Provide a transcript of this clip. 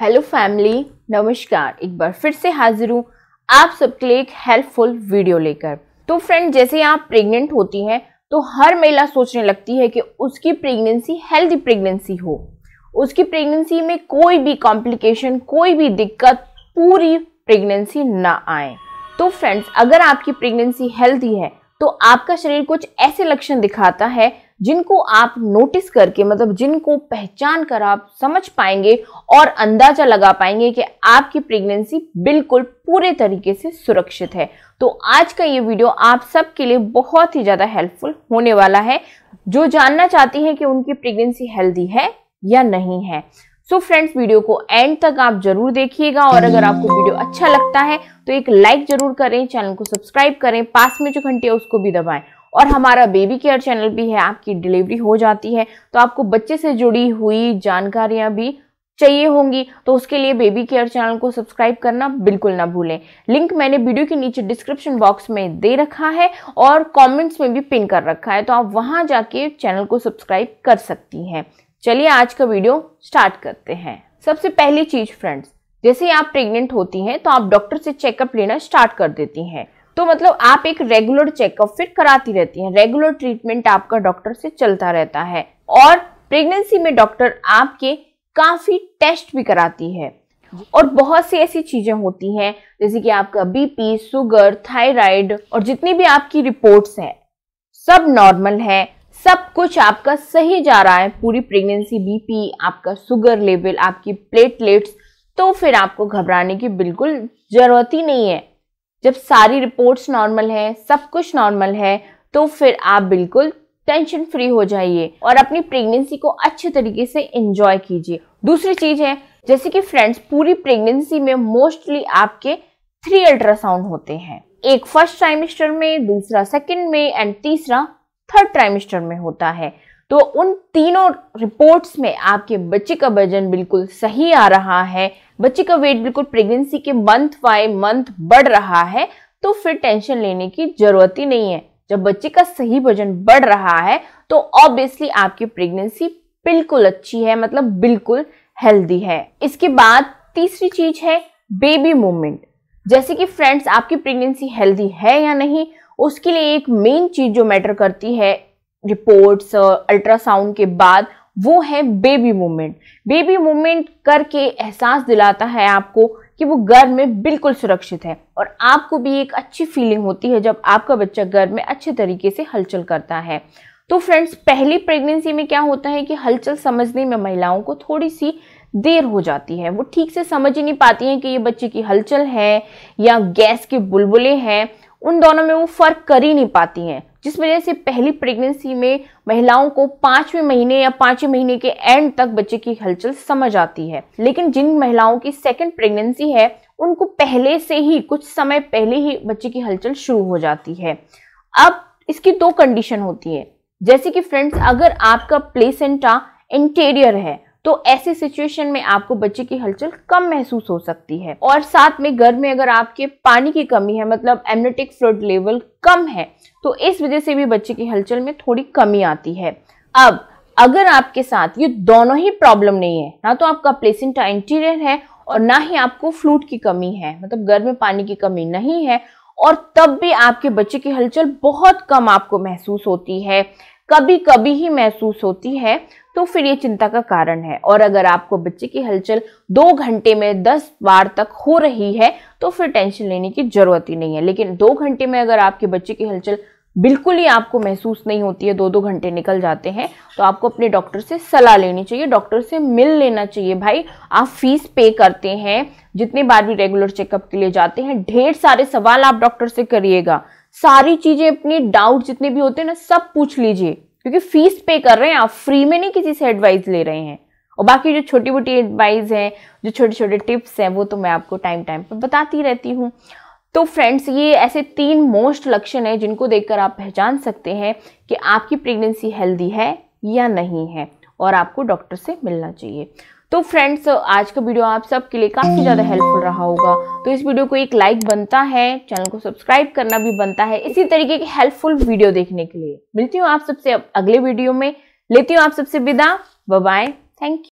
hello family नमस्कार एक बार फिर से हाजिर हूँ आप सबके लिए एक हेल्पफुल वीडियो लेकर तो फ्रेंड जैसे आप प्रेग्नेंट होती हैं तो हर महिला सोचने लगती है कि उसकी प्रेगनेंसी हेल्दी प्रेगनेंसी हो उसकी प्रेगनेंसी में कोई भी कॉम्प्लिकेशन कोई भी दिक्कत पूरी प्रेगनेंसी ना आए तो फ्रेंड्स अगर आपकी प्रेगनेंसी हेल्दी है तो आपका शरीर कुछ ऐसे लक्षण दिखाता है जिनको आप नोटिस करके मतलब जिनको पहचान कर आप समझ पाएंगे और अंदाजा लगा पाएंगे कि आपकी प्रेगनेंसी बिल्कुल पूरे तरीके से सुरक्षित है तो आज का ये वीडियो आप सबके लिए बहुत ही ज़्यादा हेल्पफुल होने वाला है जो जानना चाहती हैं कि उनकी प्रेगनेंसी हेल्दी है या नहीं है सो so फ्रेंड्स वीडियो को एंड तक आप जरूर देखिएगा और अगर आपको वीडियो अच्छा लगता है तो एक लाइक जरूर करें चैनल को सब्सक्राइब करें पास में जो घंटी है उसको भी दबाएं और हमारा बेबी केयर चैनल भी है आपकी डिलीवरी हो जाती है तो आपको बच्चे से जुड़ी हुई जानकारियां भी चाहिए होंगी तो उसके लिए बेबी केयर चैनल को सब्सक्राइब करना बिल्कुल ना भूलें लिंक मैंने वीडियो के नीचे डिस्क्रिप्शन बॉक्स में दे रखा है और कमेंट्स में भी पिन कर रखा है तो आप वहां जाके चैनल को सब्सक्राइब कर सकती हैं चलिए आज का वीडियो स्टार्ट करते हैं सबसे पहली चीज फ्रेंड्स जैसे आप प्रेग्नेंट होती हैं तो आप डॉक्टर से चेकअप लेना स्टार्ट कर देती हैं तो मतलब आप एक रेगुलर चेकअप फिर कराती रहती हैं रेगुलर ट्रीटमेंट आपका डॉक्टर से चलता रहता है और प्रेगनेंसी में डॉक्टर आपके काफ़ी टेस्ट भी कराती है और बहुत सी ऐसी चीज़ें होती हैं जैसे कि आपका बीपी शुगर थायराइड और जितनी भी आपकी रिपोर्ट्स हैं सब नॉर्मल है सब कुछ आपका सही जा रहा है पूरी प्रेगनेंसी बीपी आपका सुगर लेवल आपकी प्लेटलेट्स तो फिर आपको घबराने की बिल्कुल ज़रूरत ही नहीं है जब सारी रिपोर्ट्स नॉर्मल है सब कुछ नॉर्मल है तो फिर आप बिल्कुल टेंशन फ्री हो जाइए और अपनी प्रेगनेंसी को अच्छे तरीके से इंजॉय कीजिए दूसरी चीज है जैसे कि फ्रेंड्स पूरी प्रेगनेंसी में मोस्टली आपके थ्री अल्ट्रासाउंड होते हैं एक फर्स्ट ट्राइमिस्टर में दूसरा सेकंड में एंड तीसरा थर्ड ट्राइमिस्टर में होता है तो उन तीनों रिपोर्ट्स में आपके बच्चे का वजन बिल्कुल सही आ रहा है बच्चे का वेट बिल्कुल प्रेगनेंसी के मंथ बाय मंथ बढ़ रहा है तो फिर टेंशन लेने की जरूरत ही नहीं है जब बच्चे का सही वजन बढ़ रहा है तो ऑब्वियसली आपकी प्रेगनेंसी बिल्कुल अच्छी है मतलब बिल्कुल हेल्दी है इसके बाद तीसरी चीज है बेबी मूवमेंट जैसे कि फ्रेंड्स आपकी प्रेगनेंसी हेल्दी है या नहीं उसके लिए एक मेन चीज जो मैटर करती है रिपोर्ट्स अल्ट्रासाउंड uh, के बाद वो है बेबी मूवमेंट बेबी मूवमेंट करके एहसास दिलाता है आपको कि वो गर्भ में बिल्कुल सुरक्षित है और आपको भी एक अच्छी फीलिंग होती है जब आपका बच्चा गर्भ में अच्छे तरीके से हलचल करता है तो फ्रेंड्स पहली प्रेगनेंसी में क्या होता है कि हलचल समझने में महिलाओं को थोड़ी सी देर हो जाती है वो ठीक से समझ ही नहीं पाती हैं कि ये बच्चे की हलचल है या गैस के बुलबुले हैं उन दोनों में वो फ़र्क कर ही नहीं पाती हैं जिस वजह से पहली प्रेगनेंसी में महिलाओं को पाँचवें महीने या पाँचवें महीने के एंड तक बच्चे की हलचल समझ आती है लेकिन जिन महिलाओं की सेकेंड प्रेगनेंसी है उनको पहले से ही कुछ समय पहले ही बच्चे की हलचल शुरू हो जाती है अब इसकी दो कंडीशन होती है जैसे कि फ्रेंड्स अगर आपका प्लेसेंटा इंटीरियर है तो ऐसे सिचुएशन में आपको बच्चे की हलचल कम महसूस हो सकती है और साथ में घर में अगर आपके पानी की कमी है मतलब एमनेटिक फ्लड लेवल कम है तो इस वजह से भी बच्चे की हलचल में थोड़ी कमी आती है अब अगर आपके साथ ये दोनों ही प्रॉब्लम नहीं है ना तो आपका प्लेसेंटा इंटीरियर है और ना ही आपको फ्लूट की कमी है मतलब घर में पानी की कमी नहीं है और तब भी आपके बच्चे की हलचल बहुत कम आपको महसूस होती है कभी कभी ही महसूस होती है तो फिर ये चिंता का कारण है और अगर आपको बच्चे की हलचल दो घंटे में दस बार तक हो रही है तो फिर टेंशन लेने की जरूरत ही नहीं है लेकिन दो घंटे में अगर आपके बच्चे की हलचल बिल्कुल ही आपको महसूस नहीं होती है दो दो घंटे निकल जाते हैं तो आपको अपने डॉक्टर से सलाह लेनी चाहिए डॉक्टर से मिल लेना चाहिए भाई आप फीस पे करते हैं जितने बार भी रेगुलर चेकअप के लिए जाते हैं ढेर सारे सवाल आप डॉक्टर से करिएगा सारी चीजें अपने डाउट जितने भी होते हैं ना सब पूछ लीजिए क्योंकि फीस पे कर रहे हैं आप फ्री में नहीं किसी से एडवाइस ले रहे हैं और बाकी जो छोटी मोटी एडवाइस हैं जो छोटे छोटे टिप्स हैं वो तो मैं आपको टाइम टाइम पर बताती रहती हूँ तो फ्रेंड्स ये ऐसे तीन मोस्ट लक्षण हैं जिनको देखकर आप पहचान सकते हैं कि आपकी प्रेगनेंसी हेल्दी है या नहीं है और आपको डॉक्टर से मिलना चाहिए तो फ्रेंड्स आज का वीडियो आप सबके लिए काफ़ी ज़्यादा हेल्पफुल रहा होगा तो इस वीडियो को एक लाइक बनता है चैनल को सब्सक्राइब करना भी बनता है इसी तरीके की हेल्पफुल वीडियो देखने के लिए मिलती हूँ आप सबसे अगले वीडियो में लेती हूँ आप सबसे विदा बाय थैंक यू